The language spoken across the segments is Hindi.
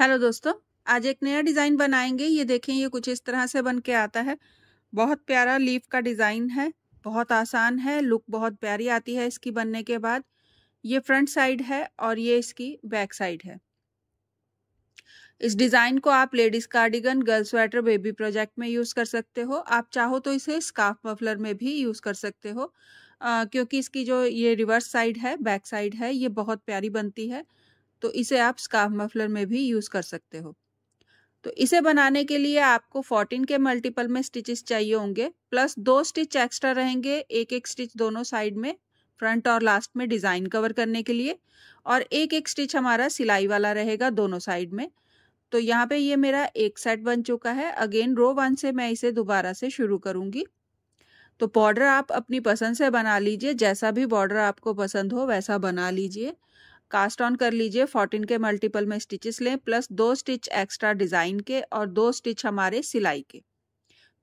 हेलो दोस्तों आज एक नया डिज़ाइन बनाएंगे ये देखें ये कुछ इस तरह से बन के आता है बहुत प्यारा लीफ का डिज़ाइन है बहुत आसान है लुक बहुत प्यारी आती है इसकी बनने के बाद ये फ्रंट साइड है और ये इसकी बैक साइड है इस डिज़ाइन को आप ladies cardigan girl sweater baby project में यूज़ कर सकते हो आप चाहो तो इसे स्काफ मफलर में भी यूज़ कर सकते हो आ, क्योंकि इसकी जो ये रिवर्स साइड है बैक साइड है ये बहुत प्यारी बनती है तो इसे आप स्काफ मफलर में भी यूज़ कर सकते हो तो इसे बनाने के लिए आपको 14 के मल्टीपल में स्टिचेस चाहिए होंगे प्लस दो स्टिच एक्स्ट्रा रहेंगे एक एक स्टिच दोनों साइड में फ्रंट और लास्ट में डिज़ाइन कवर करने के लिए और एक एक स्टिच हमारा सिलाई वाला रहेगा दोनों साइड में तो यहाँ पे ये मेरा एक सेट बन चुका है अगेन रो वन से मैं इसे दोबारा से शुरू करूंगी तो बॉर्डर आप अपनी पसंद से बना लीजिए जैसा भी बॉर्डर आपको पसंद हो वैसा बना लीजिए कास्ट ऑन कर लीजिए फोर्टीन के मल्टीपल में स्टिचेस लें प्लस दो स्टिच एक्स्ट्रा डिज़ाइन के और दो स्टिच हमारे सिलाई के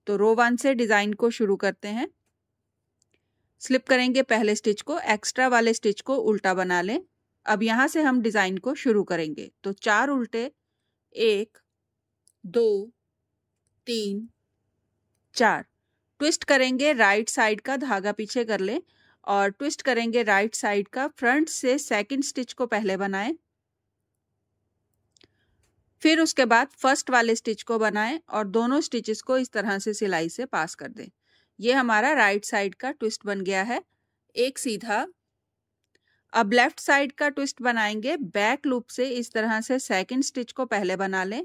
तो रो वन से डिज़ाइन को शुरू करते हैं स्लिप करेंगे पहले स्टिच को एक्स्ट्रा वाले स्टिच को उल्टा बना लें अब यहाँ से हम डिज़ाइन को शुरू करेंगे तो चार उल्टे एक दो तीन चार ट्विस्ट करेंगे राइट साइड का धागा पीछे कर लें और ट्विस्ट करेंगे राइट साइड का फ्रंट से सेकंड स्टिच को पहले बनाएं फिर उसके बाद फर्स्ट वाले स्टिच को बनाएं और दोनों स्टिचेस को इस तरह से सिलाई से पास कर दें ये हमारा राइट साइड का ट्विस्ट बन गया है एक सीधा अब लेफ्ट साइड का ट्विस्ट बनाएंगे बैक लूप से इस तरह से सेकंड स्टिच को पहले बना लें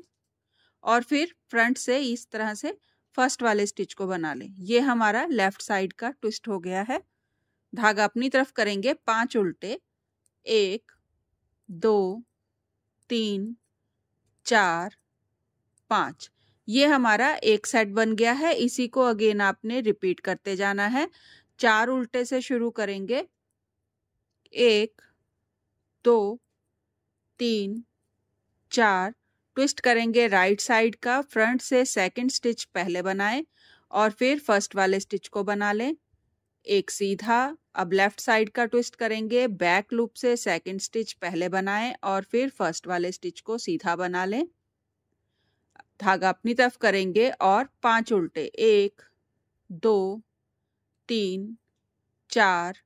और फिर फ्रंट से इस तरह से फर्स्ट वाले स्टिच को बना लें ये हमारा लेफ्ट साइड का ट्विस्ट हो गया है धागा अपनी तरफ करेंगे पांच उल्टे एक दो तीन चार पांच ये हमारा एक सेट बन गया है इसी को अगेन आपने रिपीट करते जाना है चार उल्टे से शुरू करेंगे एक दो तीन चार ट्विस्ट करेंगे राइट साइड का फ्रंट से सेकंड स्टिच पहले बनाएं और फिर फर्स्ट वाले स्टिच को बना लें एक सीधा अब लेफ्ट साइड का ट्विस्ट करेंगे बैक लूप से सेकंड स्टिच पहले बनाएं और फिर फर्स्ट वाले स्टिच को सीधा बना लें धागा अपनी तरफ करेंगे और पांच उल्टे एक दो तीन चार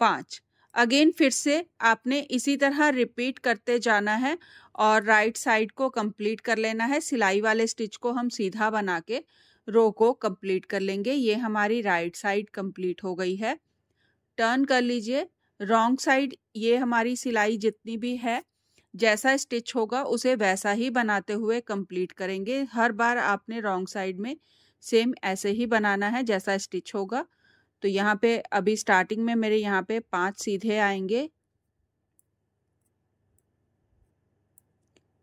पांच अगेन फिर से आपने इसी तरह रिपीट करते जाना है और राइट साइड को कंप्लीट कर लेना है सिलाई वाले स्टिच को हम सीधा बना के रो को कंप्लीट कर लेंगे ये हमारी राइट साइड कंप्लीट हो गई है टर्न कर लीजिए रॉन्ग साइड ये हमारी सिलाई जितनी भी है जैसा स्टिच होगा उसे वैसा ही बनाते हुए कंप्लीट करेंगे हर बार आपने रॉन्ग साइड में सेम ऐसे ही बनाना है जैसा स्टिच होगा तो यहाँ पे अभी स्टार्टिंग में मेरे यहाँ पे पांच सीधे आएंगे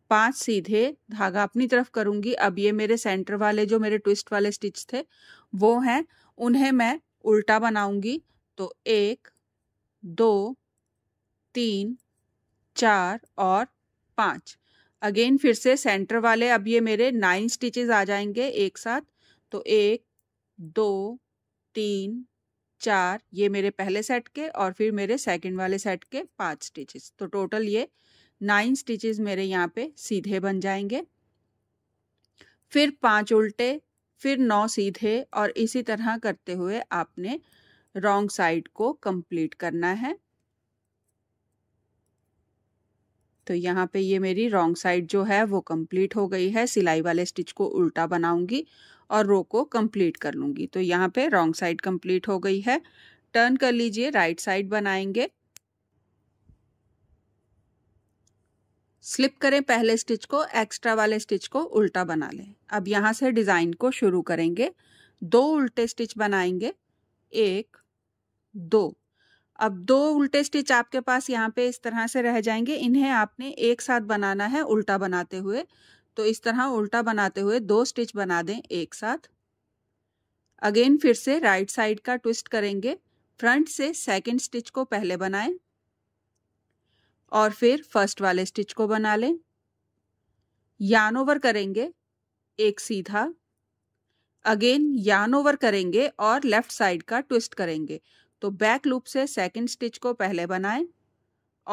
पांच सीधे धागा अपनी तरफ करूंगी अब ये मेरे सेंटर वाले जो मेरे ट्विस्ट वाले स्टिच थे वो हैं उन्हें मैं उल्टा बनाऊंगी तो एक दो तीन चार और पांच अगेन फिर से सेंटर वाले अब ये मेरे नाइन स्टिचेस आ जाएंगे एक साथ तो एक दो तीन चार ये मेरे पहले सेट के और फिर मेरे सेकंड वाले सेट के पांच स्टिचेस तो टोटल ये नाइन स्टिचेस मेरे यहाँ पे सीधे बन जाएंगे फिर पांच उल्टे फिर नौ सीधे और इसी तरह करते हुए आपने रॉन्ग साइड को कंप्लीट करना है तो यहाँ पे ये मेरी रॉन्ग साइड जो है वो कंप्लीट हो गई है सिलाई वाले स्टिच को उल्टा बनाऊंगी और रो को कंप्लीट कर लूंगी तो यहाँ पे रॉन्ग साइड कंप्लीट हो गई है टर्न कर लीजिए राइट साइड बनाएंगे स्लिप करें पहले स्टिच को एक्स्ट्रा वाले स्टिच को उल्टा बना लें अब यहाँ से डिज़ाइन को शुरू करेंगे दो उल्टे स्टिच बनाएंगे एक दो अब दो उल्टे स्टिच आपके पास यहाँ पे इस तरह से रह जाएंगे इन्हें आपने एक साथ बनाना है उल्टा बनाते हुए तो इस तरह उल्टा बनाते हुए दो स्टिच बना दें एक साथ अगेन फिर से राइट साइड का ट्विस्ट करेंगे फ्रंट से सेकेंड स्टिच को पहले बनाएं और फिर फर्स्ट वाले स्टिच को बना लें यान ओवर करेंगे एक सीधा अगेन यान ओवर करेंगे और लेफ्ट साइड का ट्विस्ट करेंगे तो बैक लूप से सेकंड स्टिच को पहले बनाएं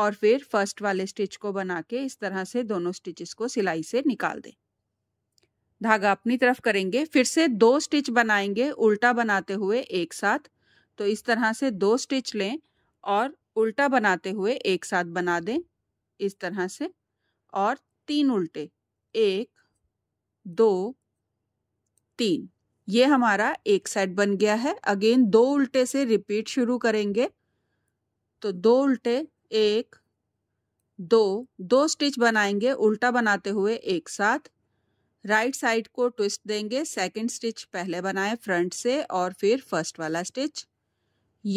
और फिर फर्स्ट वाले स्टिच को बना के इस तरह से दोनों स्टिचेस को सिलाई से निकाल दें धागा अपनी तरफ करेंगे फिर से दो स्टिच बनाएंगे उल्टा बनाते हुए एक साथ तो इस तरह से दो स्टिच लें और उल्टा बनाते हुए एक साथ बना दें इस तरह से और तीन उल्टे एक दो तीन ये हमारा एक साइड बन गया है अगेन दो उल्टे से रिपीट शुरू करेंगे तो दो उल्टे एक दो दो स्टिच बनाएंगे उल्टा बनाते हुए एक साथ राइट साइड को ट्विस्ट देंगे सेकंड स्टिच पहले बनाएं फ्रंट से और फिर फर्स्ट वाला स्टिच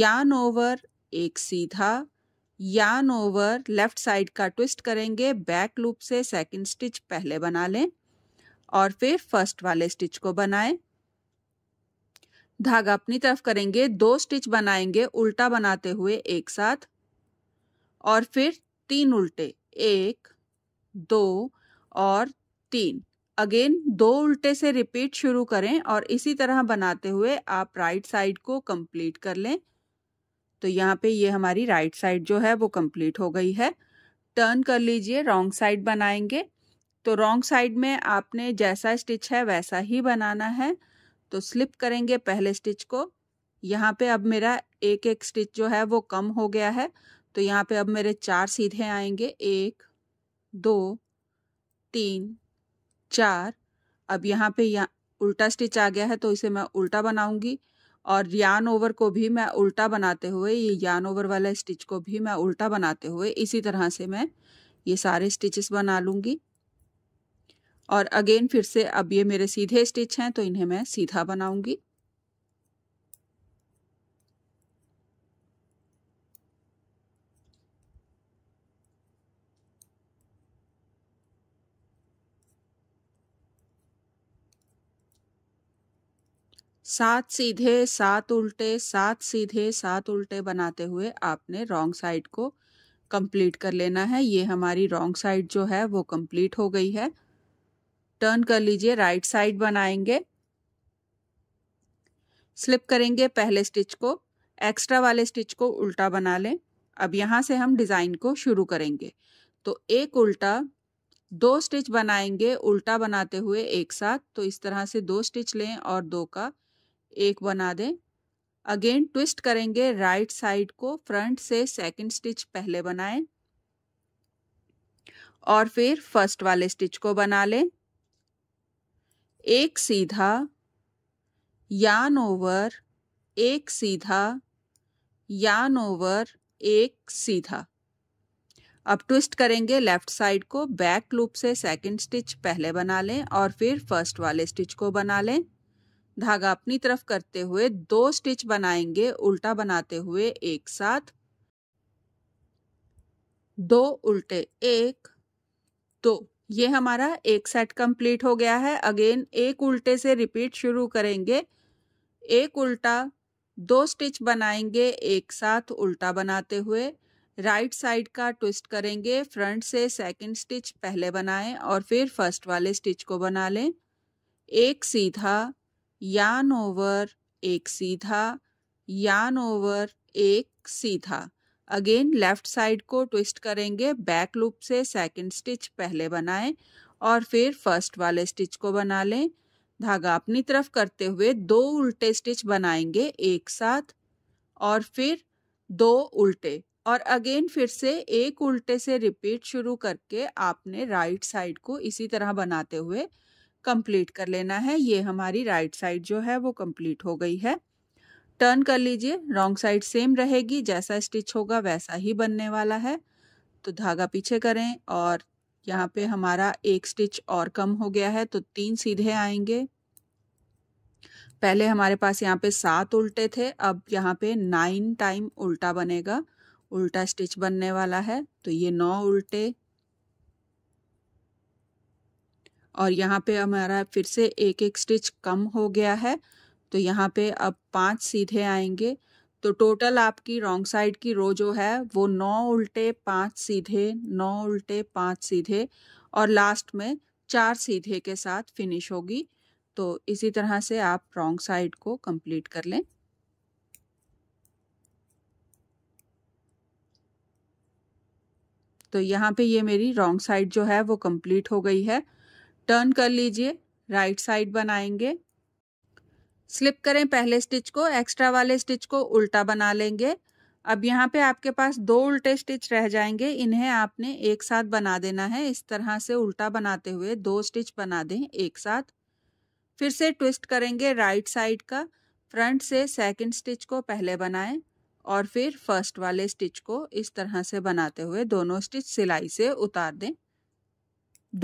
यान ओवर एक सीधा यान ओवर लेफ्ट साइड का ट्विस्ट करेंगे बैक लूप से सेकंड स्टिच पहले बना लें और फिर फर्स्ट वाले स्टिच को बनाएं धागा अपनी तरफ करेंगे दो स्टिच बनाएंगे उल्टा बनाते हुए एक साथ और फिर तीन उल्टे एक दो और तीन अगेन दो उल्टे से रिपीट शुरू करें और इसी तरह बनाते हुए आप राइट साइड को कंप्लीट कर लें तो यहाँ पे ये हमारी राइट साइड जो है वो कंप्लीट हो गई है टर्न कर लीजिए रॉन्ग साइड बनाएंगे तो रॉन्ग साइड में आपने जैसा स्टिच है वैसा ही बनाना है तो स्लिप करेंगे पहले स्टिच को यहाँ पे अब मेरा एक एक स्टिच जो है वो कम हो गया है तो यहाँ पे अब मेरे चार सीधे आएंगे एक दो तीन चार अब यहाँ पे यहाँ उल्टा स्टिच आ गया है तो इसे मैं उल्टा बनाऊंगी और यान ओवर को भी मैं उल्टा बनाते हुए ये यान ओवर वाला स्टिच को भी मैं उल्टा बनाते हुए इसी तरह से मैं ये सारे स्टिचेस बना लूँगी और अगेन फिर से अब ये मेरे सीधे स्टिच हैं तो इन्हें मैं सीधा बनाऊँगी सात सीधे सात उल्टे सात सीधे सात उल्टे बनाते हुए आपने रॉन्ग साइड को कंप्लीट कर लेना है ये हमारी रॉन्ग साइड जो है वो कंप्लीट हो गई है टर्न कर लीजिए राइट साइड बनाएंगे स्लिप करेंगे पहले स्टिच को एक्स्ट्रा वाले स्टिच को उल्टा बना लें अब यहाँ से हम डिज़ाइन को शुरू करेंगे तो एक उल्टा दो स्टिच बनाएंगे उल्टा बनाते हुए एक साथ तो इस तरह से दो स्टिच लें और दो का एक बना दें अगेन ट्विस्ट करेंगे राइट साइड को फ्रंट से सेकंड स्टिच पहले बनाएं और फिर फर्स्ट वाले स्टिच को बना लें एक सीधा यान ओवर एक सीधा यान ओवर एक सीधा अब ट्विस्ट करेंगे लेफ्ट साइड को बैक लूप से सेकंड स्टिच पहले बना लें और फिर फर्स्ट वाले स्टिच को बना लें धागा अपनी तरफ करते हुए दो स्टिच बनाएंगे उल्टा बनाते हुए एक साथ दो उल्टे एक दो ये हमारा एक सेट कंप्लीट हो गया है अगेन एक उल्टे से रिपीट शुरू करेंगे एक उल्टा दो स्टिच बनाएंगे एक साथ उल्टा बनाते हुए राइट साइड का ट्विस्ट करेंगे फ्रंट से सेकंड स्टिच पहले बनाएं और फिर फर्स्ट वाले स्टिच को बना लें एक सीधा यान ओवर एक सीधा यान ओवर एक सीधा अगेन लेफ्ट साइड को ट्विस्ट करेंगे बैक लूप से सेकंड स्टिच पहले बनाएं और फिर फर्स्ट वाले स्टिच को बना लें धागा अपनी तरफ करते हुए दो उल्टे स्टिच बनाएंगे एक साथ और फिर दो उल्टे और अगेन फिर से एक उल्टे से रिपीट शुरू करके आपने राइट साइड को इसी तरह बनाते हुए कंप्लीट कर लेना है ये हमारी राइट साइड जो है वो कंप्लीट हो गई है टर्न कर लीजिए रॉन्ग साइड सेम रहेगी जैसा स्टिच होगा वैसा ही बनने वाला है तो धागा पीछे करें और यहाँ पे हमारा एक स्टिच और कम हो गया है तो तीन सीधे आएंगे पहले हमारे पास यहाँ पे सात उल्टे थे अब यहाँ पे नाइन टाइम उल्टा बनेगा उल्टा स्टिच बनने वाला है तो ये नौ उल्टे और यहाँ पे हमारा फिर से एक एक स्टिच कम हो गया है तो यहाँ पे अब पांच सीधे आएंगे तो टोटल आपकी रॉन्ग साइड की रो जो है वो नौ उल्टे पांच सीधे नौ उल्टे पांच सीधे और लास्ट में चार सीधे के साथ फिनिश होगी तो इसी तरह से आप रॉन्ग साइड को कंप्लीट कर लें तो यहाँ पे ये मेरी रॉन्ग साइड जो है वो कंप्लीट हो गई है टर्न कर लीजिए राइट साइड बनाएंगे स्लिप करें पहले स्टिच को एक्स्ट्रा वाले स्टिच को उल्टा बना लेंगे अब यहाँ पे आपके पास दो उल्टे स्टिच रह जाएंगे इन्हें आपने एक साथ बना देना है इस तरह से उल्टा बनाते हुए दो स्टिच बना दें एक साथ फिर से ट्विस्ट करेंगे राइट साइड का फ्रंट से सेकंड स्टिच को पहले बनाएं और फिर फर्स्ट वाले स्टिच को इस तरह से बनाते हुए दोनों स्टिच सिलाई से उतार दें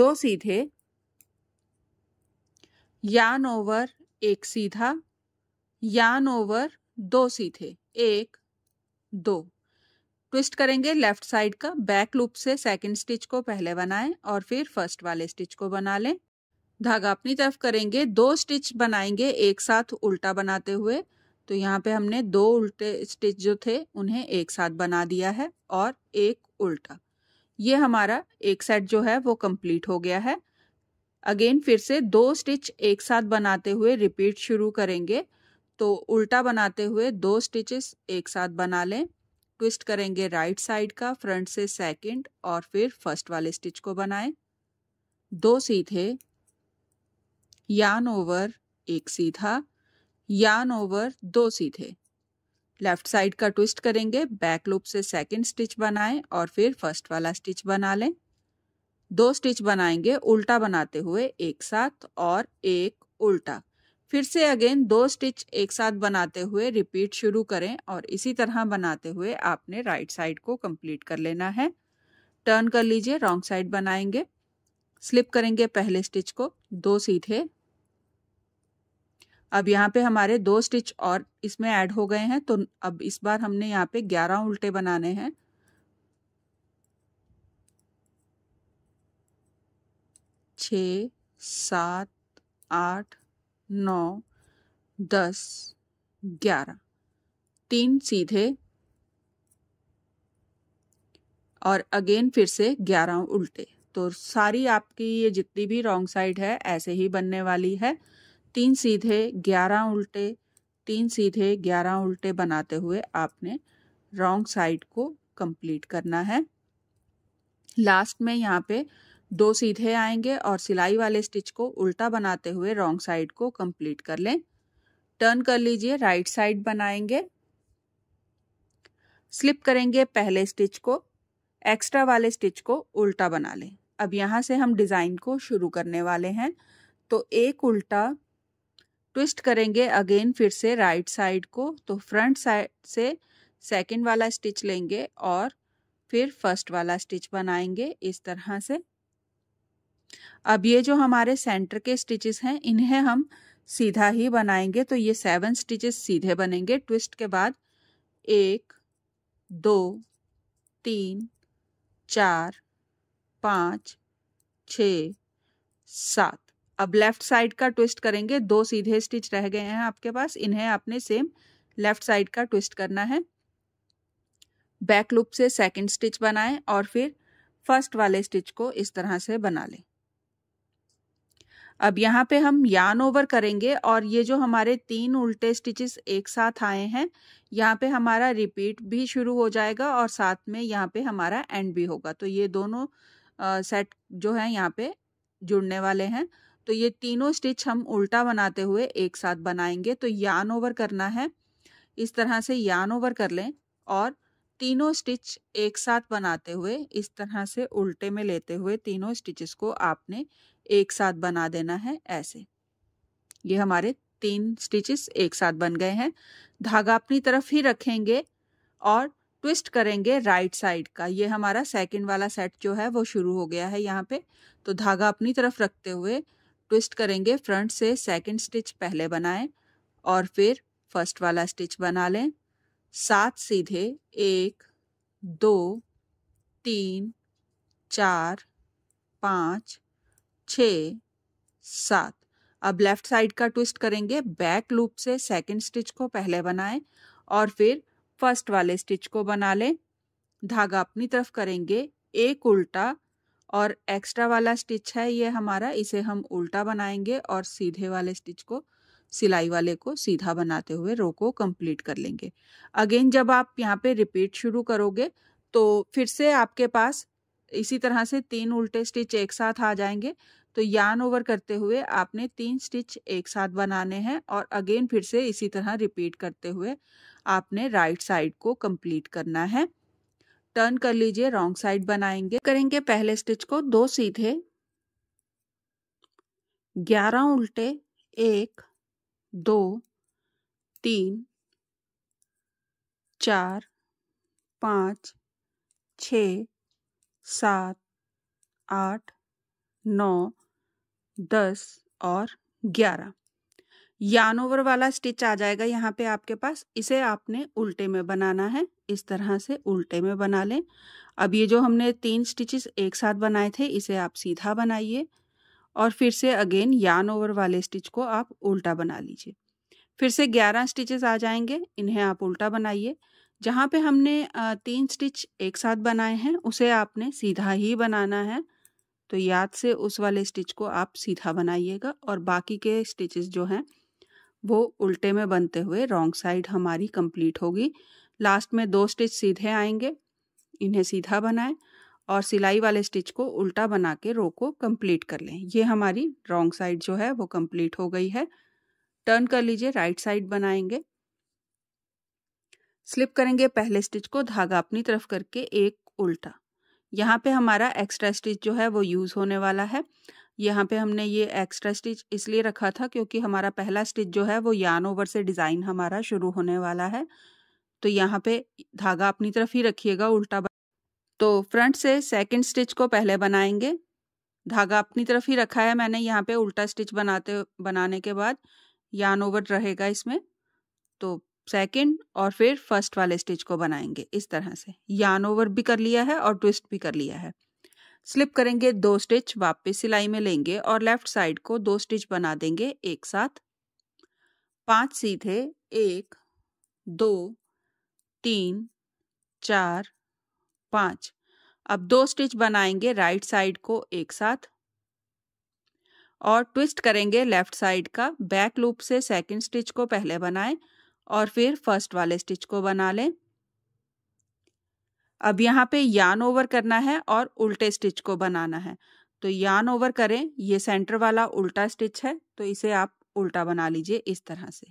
दो सीधे यान ओवर एक सीधा यान ओवर दो सीधे एक दो ट्विस्ट करेंगे लेफ्ट साइड का बैक लूप से सेकंड स्टिच को पहले बनाएं और फिर फर्स्ट वाले स्टिच को बना लें धागा अपनी तरफ करेंगे दो स्टिच बनाएंगे एक साथ उल्टा बनाते हुए तो यहाँ पे हमने दो उल्टे स्टिच जो थे उन्हें एक साथ बना दिया है और एक उल्टा ये हमारा एक सेट जो है वो कंप्लीट हो गया है अगेन फिर से दो स्टिच एक साथ बनाते हुए रिपीट शुरू करेंगे तो उल्टा बनाते हुए दो स्टिचेस एक साथ बना लें ट्विस्ट करेंगे राइट साइड का फ्रंट से सेकंड और फिर फर्स्ट वाले स्टिच को बनाएं दो सीधे यान ओवर एक सीधा यान ओवर दो सीधे लेफ्ट साइड का ट्विस्ट करेंगे बैक लूप से सेकंड स्टिच बनाएं और फिर फर्स्ट वाला स्टिच बना लें दो स्टिच बनाएंगे उल्टा बनाते हुए एक साथ और एक उल्टा फिर से अगेन दो स्टिच एक साथ बनाते हुए रिपीट शुरू करें और इसी तरह बनाते हुए आपने राइट साइड को कंप्लीट कर लेना है टर्न कर लीजिए रॉन्ग साइड बनाएंगे स्लिप करेंगे पहले स्टिच को दो सीधे अब यहाँ पे हमारे दो स्टिच और इसमें ऐड हो गए हैं तो अब इस बार हमने यहाँ पे ग्यारह उल्टे बनाने हैं छ सात आठ नौ दस ग्यारह तीन सीधे और अगेन फिर से ग्यारह उल्टे तो सारी आपकी ये जितनी भी रॉन्ग साइड है ऐसे ही बनने वाली है तीन सीधे ग्यारह उल्टे तीन सीधे ग्यारह उल्टे बनाते हुए आपने रॉन्ग साइड को कंप्लीट करना है लास्ट में यहाँ पे दो सीधे आएंगे और सिलाई वाले स्टिच को उल्टा बनाते हुए रॉन्ग साइड को कंप्लीट कर लें टर्न कर लीजिए राइट साइड बनाएंगे स्लिप करेंगे पहले स्टिच को एक्स्ट्रा वाले स्टिच को उल्टा बना लें अब यहाँ से हम डिज़ाइन को शुरू करने वाले हैं तो एक उल्टा ट्विस्ट करेंगे अगेन फिर से राइट साइड को तो फ्रंट साइड से सेकंड वाला स्टिच लेंगे और फिर फर्स्ट वाला स्टिच बनाएंगे इस तरह से अब ये जो हमारे सेंटर के स्टिचेस हैं इन्हें हम सीधा ही बनाएंगे तो ये सेवन स्टिचेस सीधे बनेंगे ट्विस्ट के बाद एक दो तीन चार पाँच छ सात अब लेफ्ट साइड का ट्विस्ट करेंगे दो सीधे स्टिच रह गए हैं आपके पास इन्हें आपने सेम लेफ्ट साइड का ट्विस्ट करना है बैक लूप से सेकंड स्टिच बनाएं और फिर फर्स्ट वाले स्टिच को इस तरह से बना लें अब यहाँ पे हम यान ओवर करेंगे और ये जो हमारे तीन उल्टे स्टिचेस एक साथ आए हैं यहाँ पे हमारा रिपीट भी शुरू हो जाएगा और साथ में यहाँ पे हमारा एंड भी होगा तो ये दोनों आ, सेट जो है यहाँ पे जुड़ने वाले हैं तो ये तीनों स्टिच हम उल्टा बनाते हुए एक साथ बनाएंगे तो यान ओवर करना है इस तरह से यान ओवर कर लें और तीनों स्टिच एक साथ बनाते हुए इस तरह से उल्टे में लेते हुए तीनों स्टिचेस को आपने एक साथ बना देना है ऐसे ये हमारे तीन स्टिचेस एक साथ बन गए हैं धागा अपनी तरफ ही रखेंगे और ट्विस्ट करेंगे राइट साइड का ये हमारा सेकंड वाला सेट जो है वो शुरू हो गया है यहाँ पे तो धागा अपनी तरफ रखते हुए ट्विस्ट करेंगे फ्रंट से सेकंड स्टिच पहले बनाएं और फिर फर्स्ट वाला स्टिच बना लें सात सीधे एक दो तीन चार पाँच छ सात अब लेफ्ट साइड का ट्विस्ट करेंगे बैक लूप से सेकंड स्टिच को पहले बनाएं और फिर फर्स्ट वाले स्टिच को बना लें धागा अपनी तरफ करेंगे एक उल्टा और एक्स्ट्रा वाला स्टिच है ये हमारा इसे हम उल्टा बनाएंगे और सीधे वाले स्टिच को सिलाई वाले को सीधा बनाते हुए रो को कंप्लीट कर लेंगे अगेन जब आप यहाँ पे रिपीट शुरू करोगे तो फिर से आपके पास इसी तरह से तीन उल्टे स्टिच एक साथ आ जाएंगे तो यान ओवर करते हुए आपने तीन स्टिच एक साथ बनाने हैं और अगेन फिर से इसी तरह रिपीट करते हुए आपने राइट साइड को कंप्लीट करना है टर्न कर लीजिए रॉन्ग साइड बनाएंगे करेंगे पहले स्टिच को दो सीधे ग्यारह उल्टे एक दो तीन चार पाँच छ सात आठ नौ दस और ग्यारह यान ओवर वाला स्टिच आ जाएगा यहाँ पे आपके पास इसे आपने उल्टे में बनाना है इस तरह से उल्टे में बना लें अब ये जो हमने तीन स्टिचेस एक साथ बनाए थे इसे आप सीधा बनाइए और फिर से अगेन यान ओवर वाले स्टिच को आप उल्टा बना लीजिए फिर से ग्यारह स्टिचेस आ जाएंगे इन्हें आप उल्टा बनाइए जहाँ पे हमने तीन स्टिच एक साथ बनाए हैं उसे आपने सीधा ही बनाना है तो याद से उस वाले स्टिच को आप सीधा बनाइएगा और बाकी के स्टिचेस जो हैं वो उल्टे में बनते हुए रॉन्ग साइड हमारी कंप्लीट होगी लास्ट में दो स्टिच सीधे आएंगे इन्हें सीधा बनाएं और सिलाई वाले स्टिच को उल्टा बना के रो को कंप्लीट कर लें ये हमारी रॉन्ग साइड जो है वो कंप्लीट हो गई है टर्न कर लीजिए राइट साइड बनाएंगे स्लिप करेंगे पहले स्टिच को धागा अपनी तरफ करके एक उल्टा यहाँ पे हमारा एक्स्ट्रा स्टिच जो है वो यूज़ होने वाला है यहाँ पे हमने ये एक्स्ट्रा स्टिच इसलिए रखा था क्योंकि हमारा पहला स्टिच जो है वो यान ओवर से डिज़ाइन हमारा शुरू होने वाला है तो यहाँ पे धागा अपनी तरफ ही रखिएगा उल्टा तो फ्रंट से सेकंड स्टिच को पहले बनाएंगे धागा अपनी तरफ ही रखा है मैंने यहाँ पे उल्टा स्टिच बनाते बनाने के बाद यान ओवर रहेगा इसमें तो सेकंड और फिर फर्स्ट वाले स्टिच को बनाएंगे इस तरह से यान ओवर भी कर लिया है और ट्विस्ट भी कर लिया है स्लिप करेंगे दो स्टिच वापस सिलाई में लेंगे और लेफ्ट साइड को दो स्टिच बना देंगे एक साथ पांच सीधे एक दो तीन चार पांच अब दो स्टिच बनाएंगे राइट साइड को एक साथ और ट्विस्ट करेंगे लेफ्ट साइड का बैक लूप से सेकंड स्टिच को पहले बनाएं और फिर फर्स्ट वाले स्टिच को बना लें अब यहाँ पे यान ओवर करना है और उल्टे स्टिच को बनाना है तो यान ओवर करें ये सेंटर वाला उल्टा स्टिच है तो इसे आप उल्टा बना लीजिए इस तरह से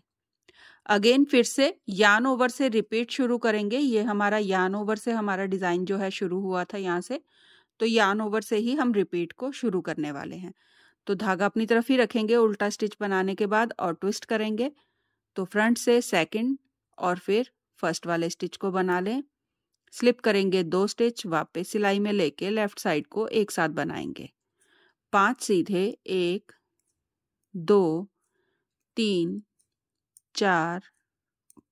अगेन फिर से यान ओवर से रिपीट शुरू करेंगे ये हमारा यान ओवर से हमारा डिज़ाइन जो है शुरू हुआ था यहाँ से तो यान ओवर से ही हम रिपीट को शुरू करने वाले हैं तो धागा अपनी तरफ ही रखेंगे उल्टा स्टिच बनाने के बाद और ट्विस्ट करेंगे तो फ्रंट से सेकंड और फिर फर्स्ट वाले स्टिच को बना लें स्लिप करेंगे दो स्टिच वापस सिलाई में लेके लेफ्ट साइड को एक साथ बनाएंगे पांच सीधे एक दो तीन चार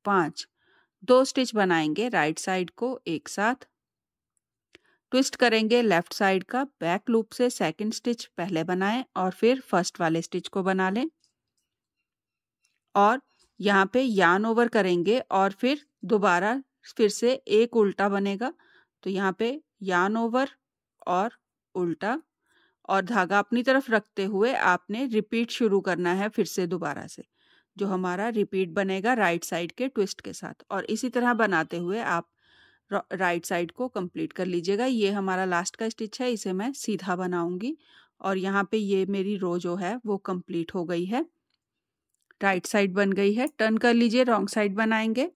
पाँच दो स्टिच बनाएंगे राइट साइड को एक साथ ट्विस्ट करेंगे लेफ्ट साइड का बैक लूप से सेकंड स्टिच पहले बनाएं और फिर फर्स्ट वाले स्टिच को बना लें और यहाँ पे यान ओवर करेंगे और फिर दोबारा फिर से एक उल्टा बनेगा तो यहाँ पे यान ओवर और उल्टा और धागा अपनी तरफ रखते हुए आपने रिपीट शुरू करना है फिर से दोबारा से जो हमारा रिपीट बनेगा राइट साइड के ट्विस्ट के साथ और इसी तरह बनाते हुए आप राइट साइड को कंप्लीट कर लीजिएगा ये हमारा लास्ट का स्टिच है इसे मैं सीधा बनाऊंगी और यहाँ पे ये मेरी रो जो है वो कंप्लीट हो गई है राइट साइड बन गई है टर्न कर लीजिए रॉन्ग साइड बनाएंगे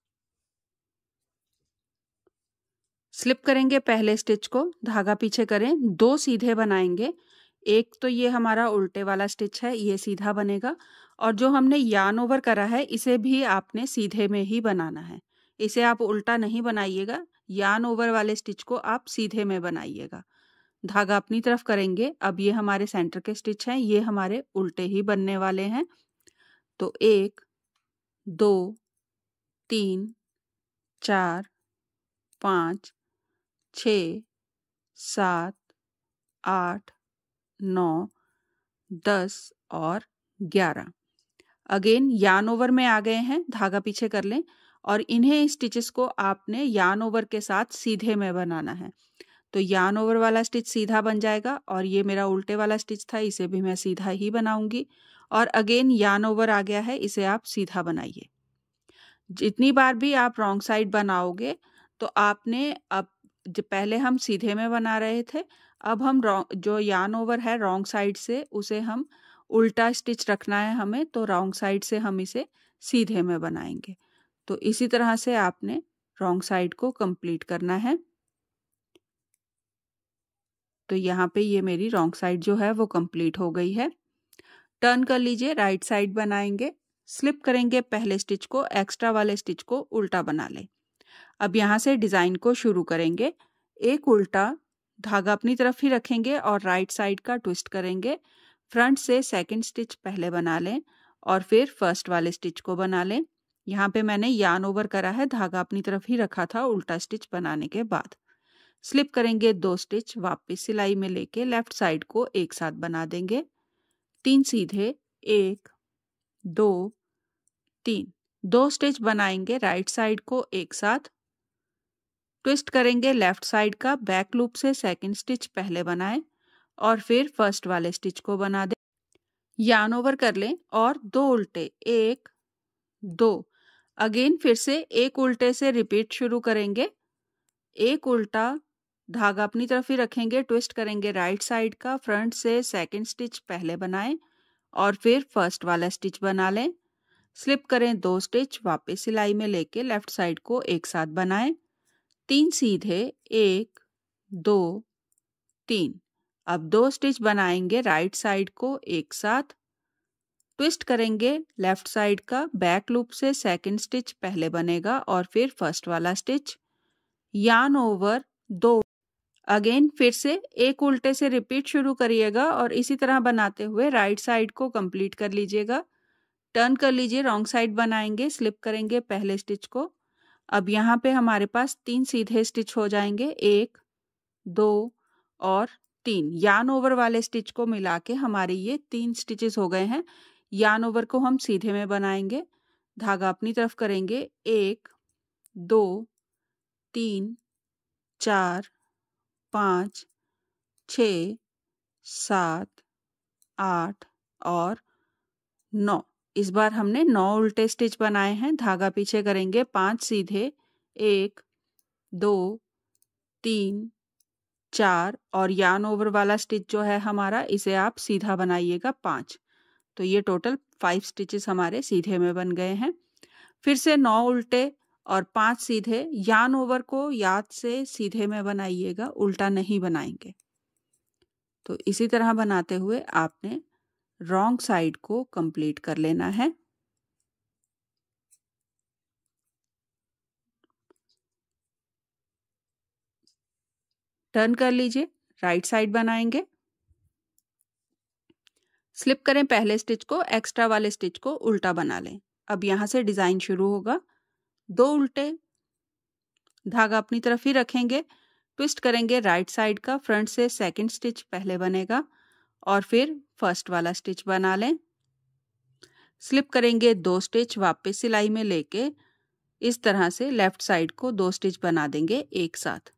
स्लिप करेंगे पहले स्टिच को धागा पीछे करें दो सीधे बनाएंगे एक तो ये हमारा उल्टे वाला स्टिच है ये सीधा बनेगा और जो हमने यान ओवर करा है इसे भी आपने सीधे में ही बनाना है इसे आप उल्टा नहीं बनाइएगा यान ओवर वाले स्टिच को आप सीधे में बनाइएगा धागा अपनी तरफ करेंगे अब ये हमारे सेंटर के स्टिच हैं ये हमारे उल्टे ही बनने वाले हैं तो एक दो तीन चार पाँच छ सात आठ नौ दस और ग्यारह अगेन यान ओवर में आ गए हैं धागा पीछे कर लें और इन्हें स्टिचेस को आपने यान ओवर के साथ सीधे में बनाना है तो यान ओवर वाला स्टिच सीधा बन जाएगा और ये मेरा उल्टे वाला स्टिच था इसे भी मैं सीधा ही बनाऊंगी और अगेन यान ओवर आ गया है इसे आप सीधा बनाइए जितनी बार भी आप रॉन्ग साइड बनाओगे तो आपने अब पहले हम सीधे में बना रहे थे अब हम जो यान ओवर है रॉन्ग साइड से उसे हम उल्टा स्टिच रखना है हमें तो रॉन्ग साइड से हम इसे सीधे में बनाएंगे तो इसी तरह से आपने रॉन्ग साइड को कंप्लीट करना है तो यहाँ पे ये मेरी रॉन्ग साइड जो है वो कंप्लीट हो गई है टर्न कर लीजिए राइट साइड बनाएंगे स्लिप करेंगे पहले स्टिच को एक्स्ट्रा वाले स्टिच को उल्टा बना लें अब यहाँ से डिज़ाइन को शुरू करेंगे एक उल्टा धागा अपनी तरफ ही रखेंगे और राइट साइड का ट्विस्ट करेंगे फ्रंट से सेकंड स्टिच पहले बना लें और फिर फर्स्ट वाले स्टिच को बना लें यहाँ पे मैंने यान ओवर करा है धागा अपनी तरफ ही रखा था उल्टा स्टिच बनाने के बाद स्लिप करेंगे दो स्टिच वापस सिलाई में लेके लेफ्ट साइड को एक साथ बना देंगे तीन सीधे एक दो तीन दो स्टिच बनाएंगे राइट साइड को एक साथ ट्विस्ट करेंगे लेफ्ट साइड का बैक लूप से सेकंड स्टिच पहले बनाएं और फिर फर्स्ट वाले स्टिच को बना दें यान ओवर कर लें और दो उल्टे एक दो अगेन फिर से एक उल्टे से रिपीट शुरू करेंगे एक उल्टा धागा अपनी तरफ ही रखेंगे ट्विस्ट करेंगे राइट साइड का फ्रंट से सेकंड स्टिच पहले बनाएं और फिर फर्स्ट वाला स्टिच बना लें स्लिप करें दो स्टिच वापस सिलाई में लेके लेफ्ट साइड को एक साथ बनाएं तीन सीधे एक दो तीन अब दो स्टिच बनाएंगे राइट साइड को एक साथ ट्विस्ट करेंगे लेफ्ट साइड का बैक लूप से सेकंड स्टिच पहले बनेगा और फिर फर्स्ट वाला स्टिच यान ओवर दो अगेन फिर से एक उल्टे से रिपीट शुरू करिएगा और इसी तरह बनाते हुए राइट साइड को कंप्लीट कर लीजिएगा टर्न कर लीजिए रॉन्ग साइड बनाएंगे स्लिप करेंगे पहले स्टिच को अब यहाँ पे हमारे पास तीन सीधे स्टिच हो जाएंगे एक दो और तीन यान ओवर वाले स्टिच को मिला के हमारे ये तीन स्टिचेस हो गए हैं यान ओवर को हम सीधे में बनाएंगे धागा अपनी तरफ करेंगे एक दो तीन चार पाँच छ सात आठ और नौ इस बार हमने नौ उल्टे स्टिच बनाए हैं धागा पीछे करेंगे पांच सीधे एक दो तीन चार और यान ओवर वाला स्टिच जो है हमारा इसे आप सीधा बनाइएगा पांच तो ये टोटल फाइव स्टिचेस हमारे सीधे में बन गए हैं फिर से नौ उल्टे और पांच सीधे यान ओवर को याद से सीधे में बनाइएगा उल्टा नहीं बनाएंगे तो इसी तरह बनाते हुए आपने रॉन्ग साइड को कंप्लीट कर लेना है टर्न कर लीजिए राइट साइड बनाएंगे स्लिप करें पहले स्टिच को एक्स्ट्रा वाले स्टिच को उल्टा बना लें अब यहां से डिज़ाइन शुरू होगा दो उल्टे धागा अपनी तरफ ही रखेंगे ट्विस्ट करेंगे राइट साइड का फ्रंट से सेकंड स्टिच पहले बनेगा और फिर फर्स्ट वाला स्टिच बना लें स्लिप करेंगे दो स्टिच वापस सिलाई में लेके इस तरह से लेफ्ट साइड को दो स्टिच बना देंगे एक साथ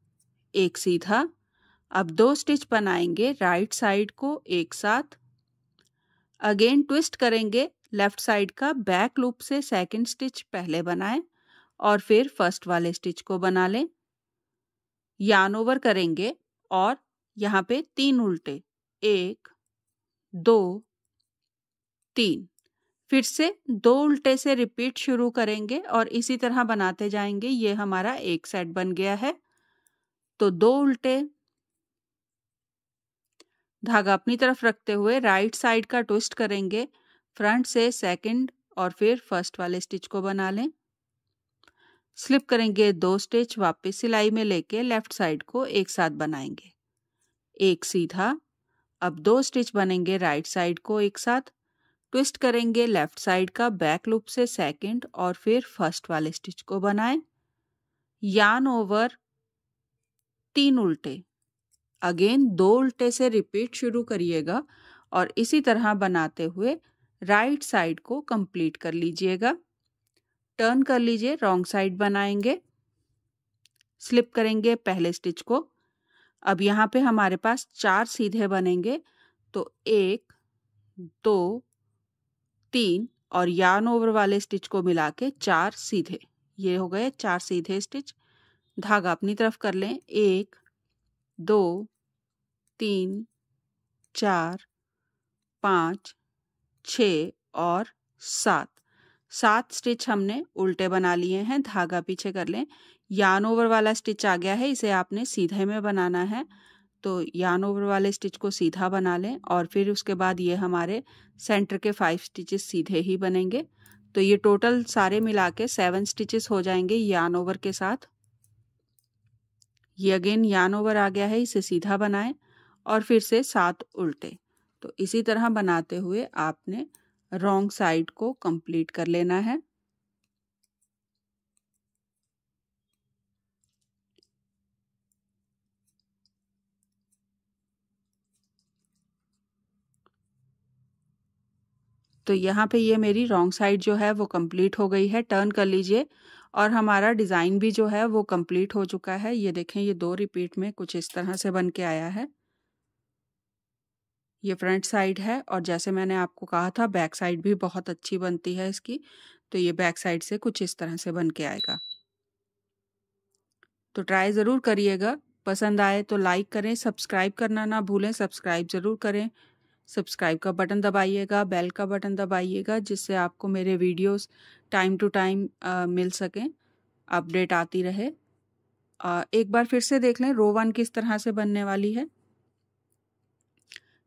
एक सीधा अब दो स्टिच बनाएंगे राइट साइड को एक साथ अगेन ट्विस्ट करेंगे लेफ्ट साइड का बैक लूप से सेकंड स्टिच पहले बनाएं और फिर फर्स्ट वाले स्टिच को बना लें यान ओवर करेंगे और यहाँ पे तीन उल्टे एक दो तीन फिर से दो उल्टे से रिपीट शुरू करेंगे और इसी तरह बनाते जाएंगे ये हमारा एक सेट बन गया है तो दो उल्टे धागा अपनी तरफ रखते हुए राइट साइड का ट्विस्ट करेंगे फ्रंट से सेकंड और फिर फर्स्ट वाले स्टिच को बना लें स्लिप करेंगे दो स्टिच वापस सिलाई में लेके लेफ्ट साइड को एक साथ बनाएंगे एक सीधा अब दो स्टिच बनेंगे राइट साइड को एक साथ ट्विस्ट करेंगे लेफ्ट साइड का बैक लूप से सेकंड और फिर फर्स्ट वाले स्टिच को बनाएं यान ओवर तीन उल्टे अगेन दो उल्टे से रिपीट शुरू करिएगा और इसी तरह बनाते हुए राइट साइड को कंप्लीट कर लीजिएगा टर्न कर लीजिए रॉन्ग साइड बनाएंगे स्लिप करेंगे पहले स्टिच को अब यहाँ पे हमारे पास चार सीधे बनेंगे तो एक दो तीन और यान ओवर वाले स्टिच को मिला के चार सीधे ये हो गए चार सीधे स्टिच धागा अपनी तरफ कर लें एक दो तीन चार पाँच छ और सात सात स्टिच हमने उल्टे बना लिए हैं धागा पीछे कर लें यान ओवर वाला स्टिच आ गया है इसे आपने सीधे में बनाना है तो यान ओवर वाले स्टिच को सीधा बना लें और फिर उसके बाद ये हमारे सेंटर के फाइव स्टिचेस सीधे ही बनेंगे तो ये टोटल सारे मिला के सेवन स्टिचेस हो जाएंगे यान ओवर के साथ ये अगेन यान ओवर आ गया है इसे सीधा बनाएं और फिर से सात उल्टे तो इसी तरह बनाते हुए आपने रॉन्ग साइड को कंप्लीट कर लेना है तो यहाँ पे ये मेरी रॉन्ग साइड जो है वो कंप्लीट हो गई है टर्न कर लीजिए और हमारा डिज़ाइन भी जो है वो कंप्लीट हो चुका है ये देखें ये दो रिपीट में कुछ इस तरह से बन के आया है ये फ्रंट साइड है और जैसे मैंने आपको कहा था बैक साइड भी बहुत अच्छी बनती है इसकी तो ये बैक साइड से कुछ इस तरह से बन के आएगा तो ट्राई ज़रूर करिएगा पसंद आए तो लाइक करें सब्सक्राइब करना ना भूलें सब्सक्राइब ज़रूर करें सब्सक्राइब का बटन दबाइएगा बेल का बटन दबाइएगा जिससे आपको मेरे वीडियोस टाइम टू टाइम मिल सकें अपडेट आती रहे आ, एक बार फिर से देख लें रो वन किस तरह से बनने वाली है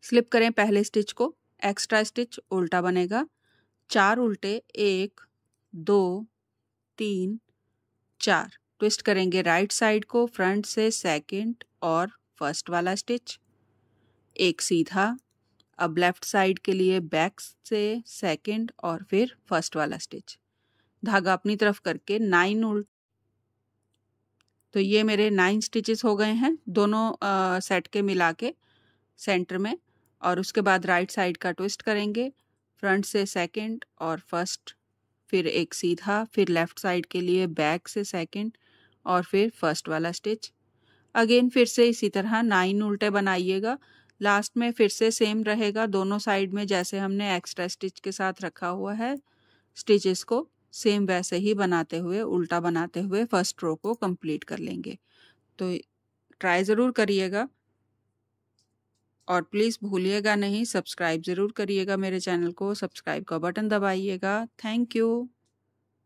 स्लिप करें पहले स्टिच को एक्स्ट्रा स्टिच उल्टा बनेगा चार उल्टे एक दो तीन चार ट्विस्ट करेंगे राइट साइड को फ्रंट से सेकंड और फर्स्ट वाला स्टिच एक सीधा अब लेफ्ट साइड के लिए बैक से सेकंड और फिर फर्स्ट वाला स्टिच धागा अपनी तरफ करके नाइन उल्ट तो ये मेरे नाइन स्टिचेस हो गए हैं दोनों आ, सेट के मिला के सेंटर में और उसके बाद राइट साइड का ट्विस्ट करेंगे फ्रंट से सेकंड और फर्स्ट फिर एक सीधा फिर लेफ्ट साइड के लिए बैक से सेकंड और फिर फर्स्ट वाला स्टिच अगेन फिर से इसी तरह नाइन उल्टे बनाइएगा लास्ट में फिर से सेम रहेगा दोनों साइड में जैसे हमने एक्स्ट्रा स्टिच के साथ रखा हुआ है स्टिचेस को सेम वैसे ही बनाते हुए उल्टा बनाते हुए फर्स्ट रो को कंप्लीट कर लेंगे तो ट्राई ज़रूर करिएगा और प्लीज़ भूलिएगा नहीं सब्सक्राइब ज़रूर करिएगा मेरे चैनल को सब्सक्राइब का बटन दबाइएगा थैंक यू